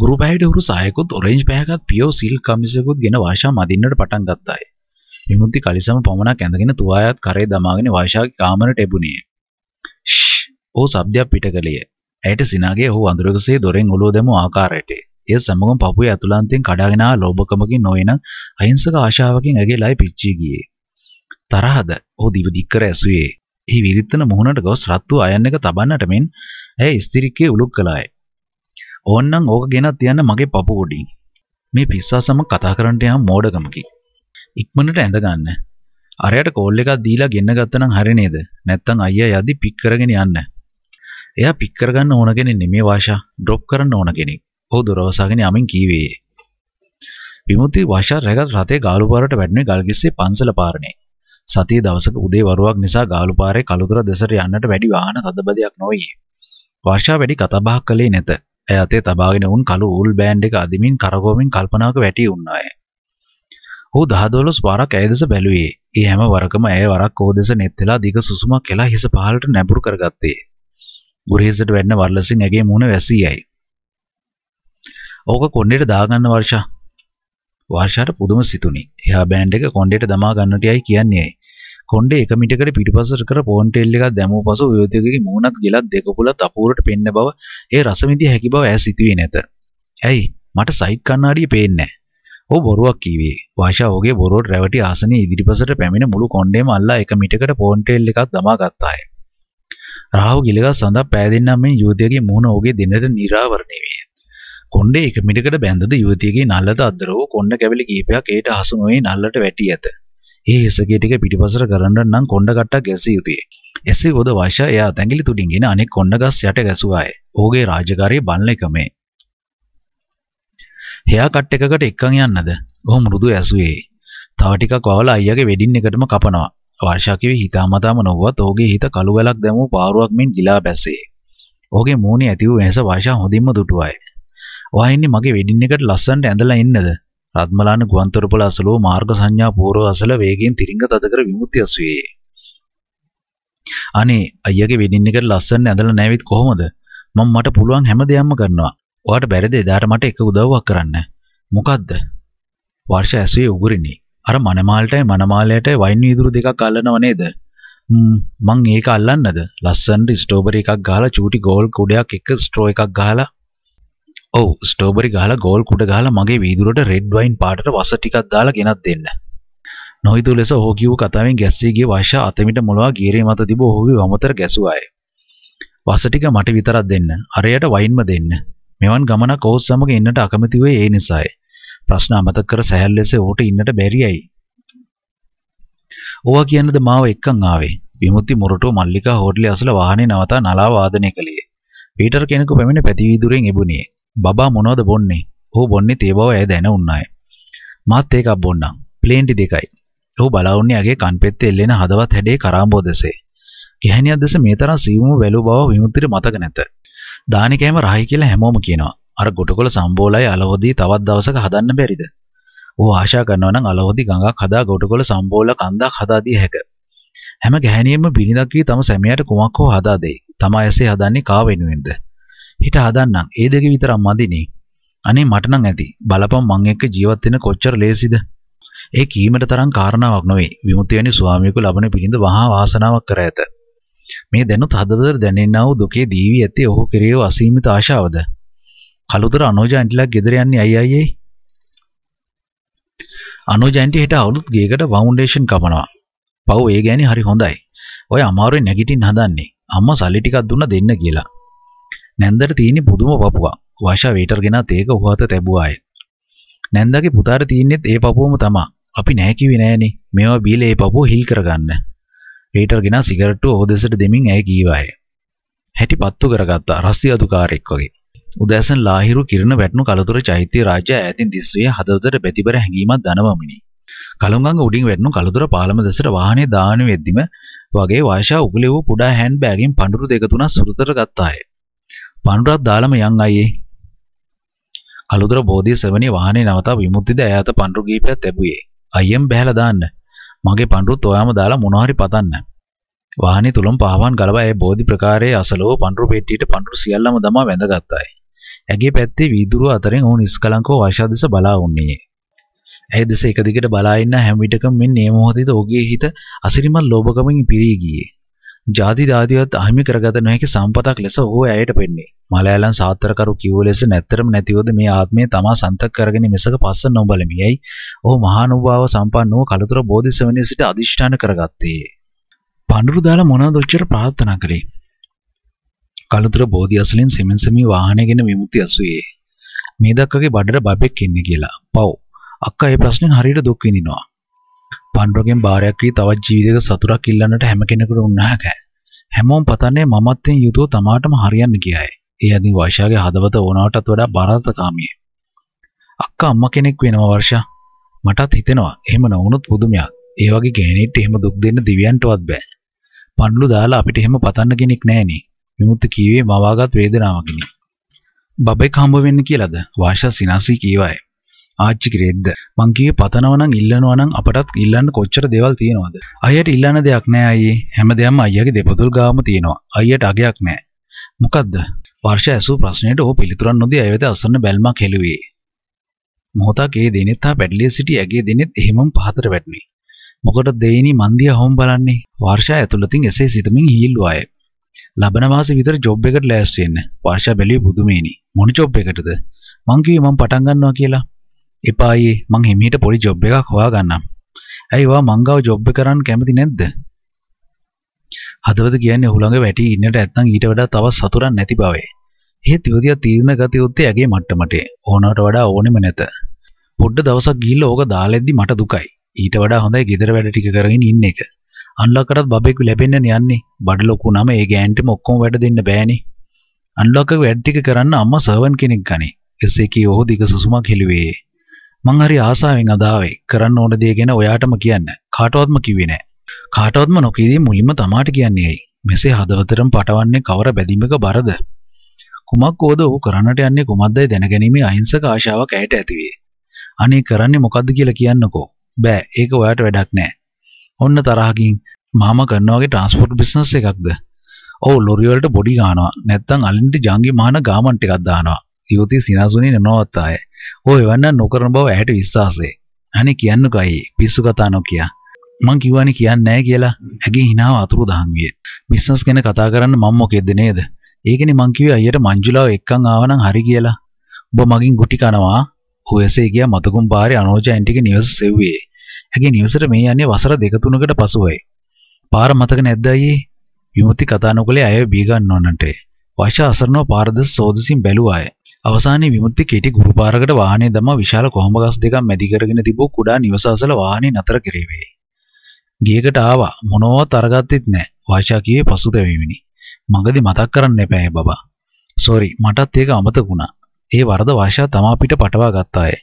ගුරුපැයට හුරු සායකුත් ඔරෙන්ජ් පැහැකත් පියෝ සිල් කමිසකුත් ගෙන වාශා මදින්නට පටන් ගත්තාය. විමුක්ති කලිසම පමණක් ඇඳගෙන තුවායත් කරේ දමාගෙන වාශාගේ කාමරට එබුණේ. ෂ්! ඔහු શબ્දයක් පිට කළේය. ඇයට සිනාගේ ඔහු අඳුරකසේ දොරෙන් ඔලුව දැමූ ආකාරයට එය සමගම පපුවේ අතුලන්තෙන් කඩාගෙන ආ ලෝභකමකින් නොවන අහිංසක ආශාවකින් ඇගේ ලය පිච්චී ගියේ. තරහද ඔහු දිව දික් කර ඇසුවේ. එහි විරිත්තන මුහුණට ගොස් රත් වූ අයන් එක තබන්නට මෙන් ඇය ස්තිරික්කේ උලුක් කළාය. ඕන්නම් ඕක ගෙනත් තියන්න මගේ පපු උඩින්. මේ පිස්සා සමග කතා කරන්නට යාම මෝඩකමකි. ඉක්මනට ඇඳ ගන්න. අරයට කෝල් එකක් දීලා ගෙන්න ගත්තනම් හරි නේද? නැත්තම් අයියා යදි පික් කරගෙන යන්න. එයා පික් කරගන්න ඕන කෙනෙක් නෙමේ වාෂා, ඩ්‍රොප් කරන්න ඕන කෙනෙක්. ඔහු දොරවසාගෙන යමින් කීවේ. විමුති වාෂා රැගත් රතේ ගාලු පාරට වැඩුණේ ගල්කිස්සේ පන්සල පාරනේ. සතිය දවසක උදේ වරුවක් නිසා ගාලු පාරේ කළුතර දෙසට යන්නට වැඩි වාහන තදබදයක් නොවිය. වර්ෂා වැඩි කතාබහක් කළේ නැත. ඇය අතේ තබාගෙන උන් කළු උල් බෑන්ඩ් එක අදිමින් කරගෝමින් කල්පනාවක වැටී උන්නාය. ඔහු දහදොළොස් වරක් ඇය දෙස බැලුවේ. ඒ හැම වරකම ඇය වරක් ඔහු දෙස net වෙලා දිග සුසුමක් කියලා හිස පහළට නැඹුරු කරගත්තේ. ගුරහිසට වැටෙන වර්ලසින් ඇගේ මුණ වැසියයි. ඕක කොණ්ඩේට දාගන්න වර්ෂා. වර්ෂාට පුදුම සිතුනි. එයා බෑන්ඩ් එක කොණ්ඩේට දමා ගන්නටයි කියන්නේයි. කොන්ඩ එක මිටකට පිටිපසට කර පොන්ටෙල් එකක් දැමූ පසු යෝධකගේ මූණත් ගෙලත් දෙකපුලත් අපූරට පෙන්න බව ඒ රසවිඳිය හැකි බව ඇය සිතුවේ නැත. ඇයි මට සයිට් කණ්ණාඩිය පේන්නේ ඔහු බොරුවක් කීවේ. වාෂා ඔහුගේ බොරුවට රැවටි ආසනයේ ඉදිරිපසට පැමිණ මුළු කොණ්ඩේම අල්ලා එක මිටකට පොන්ටෙල් එකක් දමා ගත්තාය. රාහු ගිලගස් සඳහා පෑදෙන්නම් මෙන් යෝධයාගේ මූණ ඔහුගේ දෙනට නිරාවරණය විය. කොණ්ඩේ එක මිටකට බැඳද යුවතියගේ නල්ලත අදරෝ කොණ්ඩ කැවිලි කීපයක් ඒට හසු නොවේ නල්ලට වැටි ඇත. ඒ එසගේ ටික පිටිපසට කරන්න නම් කොණ්ඩ කට්ටක් ගැසිය යුතුය. එසේ හොද වයිෂා එයා තැඟිලි තුඩින් ගෙන අනෙක් කොණ්ඩ ගස් යට ගැසුවාය. ඔහුගේ රාජකාරිය බලන එක මේ. හෙයා කට් එකකට එක්කන් යන්නද? ඔහු මෘදු ඇසුවේ. තව ටිකක් වවලා අයියාගේ වෙඩින් එකටම කපනවා. වර්ෂා කිවි හිතාමතාම නොවුවත් ඔහුගේ හිත කළු වැලක් දැමූ පාරුවක් මෙන් ගිලා බැසේ. ඔහුගේ මූණේ ඇති වූ වෙනස වර්ෂා හොඳින්ම දුටුවාය. "ඔයා ඉන්නේ මගේ වෙඩින් එකට ලස්සනට ඇඳලා ඉන්නද?" රත්මලාන ගුවන්තොරපළ අසලෝ මාර්ග සංඥා පූර්ව අසල වේගයෙන් තිරිංග තද කර විමුක්ති අසුවේ. අනේ අයියගේ වෙඩින් එකට ලස්සන ඇඳලා නැවිත් කොහොමද? මම මට පුළුවන් හැම දෙයක්ම කරනවා. ඔයාට බැරිද එදාට මට එක උදව්වක් කරන්න? මොකද්ද? වර්ෂ ඇසුවේ උගුරිනේ. අර මනමාලටයි මනමාලයටයි වයින් වීදුරු දෙකක් අල්ලනව නේද? මං ඒක අල්ලන්නද? ලස්සනට ස්ට්‍රෝබරි එකක් ගහලා චූටි ගෝල් කුඩයක් එක්ක ස්ට්‍රෝ එකක් ගහලා ඔව් ස්ටෝබරි ගහලා ගෝල් කුඩ ගහලා මගේ වීදුරට රෙඩ් වයින් පාටට වස ටිකක් දාලා ගෙනත් දෙන්න. නොහිතූ ලෙස ඔහු කියූ කතාවෙන් ගැස්සී ගිය වර්ෂා අතමිට මොළවා ගීරේ මත තිබූ ඔහුගේ වමතර ගැසූ අය. වස ටික මට විතරක් දෙන්න. අරයට වයින්ම දෙන්න. මෙවන් ගමනක් ඔහුත් සමග එන්නට අකමැති වූයේ ඒ නිසායි. ප්‍රශ්න අමතක කර සැහැල් ලෙස ඔහුට ඉන්නට බැරියයි. ඕවා කියන්නද මාව එක්කන් ආවේ. විමුක්ති මොරටුව මල්ලිකා හෝටලේ අසල වාහනේ නවතා නලා වාදනය කළේ. පීටර් කෙනෙකු පැමිණ පැතිවීදුරෙන් එබුණියේ. බබා මොනවද බොන්නේ? ඔහු බොන්නේ තේ බව ඇය දැන උන්නාය. මාත් ඒකක් බොන්නම්. ප්ලේන්ටි දෙකයි. ඔහු බලා උන්නේ ඇගේ කන් පෙත්තේ එල්ලෙන හදවත් හැඩේ කරාඹෝ දෙසේ. ගැහණියක් දෙස මේ තරම් සියුම්ව වැළූ බව විමුක්තිට මතක නැත. දානි කෑම රහයි කියලා හැමෝම කියනවා. අර ගොටකොල සම්බෝලයි අලවදී තවත් දවසක හදන්න බැරිද? ඔහු ආශා කරනවා නම් අලවදී ගඟක් හදා ගොටකොල සම්බෝල කන්දක් හදා දිය හැකිය. හැම ගැහණියෙම බිනිදක් වී තම සැමියාට කුමක් හෝ හදා දෙයි. තමා එසේ හදන්නේ කා වෙනුවෙන්ද? හිත හදන්නම්. ඒ දෙක විතරක් මදිනේ. අනේ මට නම් ඇති. බලපන් මං එක්ක ජීවත් වෙන කොච්චර ලේසිද? ඒ කීමට තරම් කාරණාවක් නොවේ. විමුක්ති වැනි ස්වාමියෙකු ලබන පිළිඳ වහා වාසනාවක් කර ඇත. මේ දැනුත් හදවතට දැනෙන්නා වූ දුකේ දීවි ඇත්තේ ඔහු කෙරේ අසීමිත ආශාවද? කලුතර අනෝජ ඇන්ටිලා ගෙදර යන්නේ අයියයි අයියයි. අනෝජ ඇන්ටි හෙට අවුරුත් ගේකට ෆවුන්ඩේෂන් කපනවා. පව් ඒ ගෑණි හරි හොඳයි. ඔය අමාරුවෙන් නැගිටින්න හදන්නේ. අම්මා සල්ලි ටිකක් දුන්න දෙන්න කියලා. නැන්දට තියෙන්නේ පුදුම පපුවා. වාෂා වේටර් ගෙනත් ඒක ඔහු අත තැබුවාය. නැන්දගේ පුතාට තියෙන්නේත් ඒ පපුවම තමා. අපි නෑ කිව්වේ නෑනේ. මේවා බීලා ඒ පපුව හිල් කරගන්න. වේටර් ගෙනා සිගරට්ටුව ඔහු දෙසට දෙමින් ඇය කීවාය. හැටි පත්තු කරගත්තා රස්ති අධිකාරෙක් වගේ. උදෑසන ලාහිරු කිරණ වැටුණු කලතුර චෛත්‍ය රාජ්‍ය ඈතින් දිස්ත්‍රිය හදවතට බැතිබර හැඟීමක් දනවමිනි. කළුගංග උඩින් වැටෙනු කලදුර පාලම දෙසට වාහනේ දාන වෙද්දිම වගේ වාෂා උගලෙව කුඩා හෑන්ඩ් බෑගින් පඳුරු දෙක තුනක් සුරතට ගත්තාය. පණුරක් දාලම යන් අයියේ. කළුදර බෝධිය සෙවණේ වාහනේ නවතා විමුක්තිද ඈත පණුරු ගීපයක් ලැබුවේ. අයියෙන් බහැලා දාන්න. මගේ පණුරුත් ඔයාම දාලා මොනවාරි පතන්න. වාහනේ තුලම පහවන් ගලවා ඒ බෝධි ප්‍රකාරයේ අසලව පණුරු පෙට්ටියට පණුරු සියල්ලම දමා වැඳගත්තායි. ඇගේ පැත්තේ වීදුරුව අතරින් ඔහු නිස්කලංකව වර්ෂාදෙස බලා වුණේ. ඇය දෙස එක දිගට බලා ඉන්න හැම විටකම මෙන්න මේ මොහොතේද ඔහුගේ හිත අසිරිමත් ලෝභකමින් පිරී ගියේ. ජාතිධාතිවත් අහිමි කරගත නොහැකි සම්පතක් ලෙස ඔහු ඇයට පෙන්නේ. මලයාලන් සාත්තරකරු කිව්ව ලෙස නැත්තරම නැතිවද මේ ආත්මය තමා සන්තක කරගෙන මිසක පස්ස නොබලමි. යයි ඔහු මහානුභාව සම්පන්න වූ කලතුර බෝධිසවණේ සිට අදිෂ්ඨාන කරගත්තේ. පඳුරු දාලා මොනවද ඔච්චර ප්‍රාර්ථනා කළේ? කලතුර බෝධි අසලින් සෙමෙන් සෙමී වාහනයගෙන විමුක්ති අසුවේ. මේ දක්වාගේ බඩට බබෙක් ඉන්නේ කියලා. පව්. අක්කා මේ ප්‍රශ්නෙන් හරියට දුක් විඳිනවා. පණ්ඩුවගෙන් බාරයක් වී තවත් ජීවිතයක සතුටක් ඉල්ලන්නට හැම කෙනෙකුට උන්නහකෑ. හැමෝම පතන්නේ මමත්වයෙන් යුතුව තමාටම හරියන්න කියයි. ඒ අදින් වර්ෂාගේ හදවත ඕනාවටත් වඩා බරාතකාමී. අක්කා අම්මා කෙනෙක් වෙනවා වර්ෂා. මටත් හිතෙනවා එහෙම නොවුනොත් පුදුමයක්. ඒ වගේ ගෑණිට එහෙම දුක් දෙන්න දිව්‍යන්ටවත් බෑ. පන්ලු දාලා අපිට එහෙම පතන්න කෙනෙක් නෑනේ. විමුක්ති කීවේ මවාගත් වේදනාවකිනි. බබෙක් හම්බ වෙන්න කියලාද? වාෂා සිනාසී කීවායි. ආච්චි කිරෙද්ද මං කියේ පතනවා නම් ඉල්ලනවා නම් අපටත් ඉල්ලන්න කොච්චර දේවල් තියෙනවද අයියට ඉල්ලන්න දෙයක් නෑ අයියේ හැම දෙයක්ම අයියාගේ දෙපතුල් ගාවම තියෙනවා අයියට අගයක් නෑ මොකද්ද වර්ෂ ඇසූ ප්‍රශ්නයට ඔහු පිළිතුරක් නොදී ඇය වෙත අසන්න බැල්මක් හෙළුවේ මොහොතක් ඒ දෙනෙත් හා පැඩලිය සිටි ඇගේ දෙනෙත් එහෙමම පහතට වැටුණේ. මොකටද දෙයිනි මන්දිය හොම් බලන්නේ? වර්ෂා ඇතුළතින් එසේ සිතමින් හීල්ුවාය. ලබන මාසෙ විතර ජොබ් එකට ලෑස්ති වෙන්න. වර්ෂා බැලුවේ බුදුමේනි. මොන ජොබ් එකටද? මං කිව්වේ මං පටන් ගන්නවා කියලා. එපායි මං හිමීට පොඩි ජොබ් එකක් හොයාගන්නම්. ඇයි වා මං ගාව ජොබ් එක කරන්න කැමති නැද්ද? හදවත කියන්නේ ඔහු ළඟ වැටි ඉන්නට ඇත්නම් ඊට වඩා තවත් සතුරක් නැති බවයි. එහෙත් යෝධියා තීරණ ගත යුත්තේ ඇගේ මට්ටමටේ. ඕනවට වඩා ඕනෙම නැත. පොඩ්ඩ දවසක් ගිහිල්ලා ඕක දාලෙද්දි මට දුකයි. ඊට වඩා හොඳයි ගෙදර වැඩ ටික කරගෙන ඉන්න එක. අන්ලොක්කටත් බබෙක් ලැබෙන්න යන්නේ. බඩ ලොකු නම ඒ ගෑන්ටම ඔක්කොම වැඩ දෙන්න බෑනේ. අන්ලොක්ක වැඩ ටික කරන්න අම්මා සර්වන් කෙනෙක් ගනී. එසේ කී ඔහු දිග සුසුමක් හෙළුවේ. මං හරි ආසාවෙන් අදාවේ කරන්න ඕන දේ ගැන ඔයාටම කියන්න කාටවත්ම කිව්වේ නෑ කාටවත්ම නොකීදී මුලින්ම තමාට කියන්නේ ඇයි මෙසේ හදවතරම් පටවන්නේ කවර බැඳීමක බරද කුමක් ඕද ඔහු කරන්නට යන්නේ කුමක්දයි දැනගැනීමේ අහිංසක ආශාවක් ඇයට ඇතිවේ අනේ කරන්නේ මොකද්ද කියලා කියන්නකෝ බෑ ඒක ඔයාට වැඩක් නෑ ඔන්න තරහකින් මාම කරනවාගේ ට්‍රාන්ස්පෝර්ට් බිස්නස් එකක්ද ඔව් ලොරිවලට බොඩි ගානවා නැත්තම් අලින්ට ජංගි මාන ගාමන්ට් එකක් දානවා යුවති සිනාසුනේ නනවත්තායේ ඔය වන්න නොකරන බව ඇයට විශ්වාසය. අනේ කියන්නකෝ අයියේ පිස්සු කතා නොකියා. මං කිව්වනේ කියන්නේ නැහැ කියලා ඇගේ හිනාව අතුරුදහන් විය. බිස්නස් ගැන කතා කරන්න මම මොකෙද්ද නේද? ඒකනේ මං කිව්වේ අයියට මංජුලාව එක්කන් ආවනම් හරි කියලා. ඔබ මගින් ගුටි කනවා. ඔහු එසේ ගියා මතකුම් පාරේ අනෝජයන් ටික නිවස සෙව්වේ. ඇගේ නිවසට මේ යන්නේ වසර දෙක තුනකට පසුවයි. පාර මතක නැද්ද අයියේ? විමුති කතා නොකලේ අයව බී ගන්න ඕනන්ට. වශ අසරණව පාරද සෝදසින් බැලුවාය. අවසානයේ විමුක්ති කෙටි ගුරුපාරකට වාහනේ දමා විශාල කොහඹ ගස් දෙකක් මැදි කරගෙන තිබූ කුඩා නිවස අසල වාහනේ නතර කෙරේවේ. ගියකට ආවා මොනවත් අරගත්තෙත් නැහැ. වාෂා කියේ පසුතැවීමෙනි. මගදී මතක් කරන්න එපා බබා. සෝරි මටත් ඒක අමතක වුණා. ඒ වරද වාෂා තමා පිට පටවා ගත්තායේ.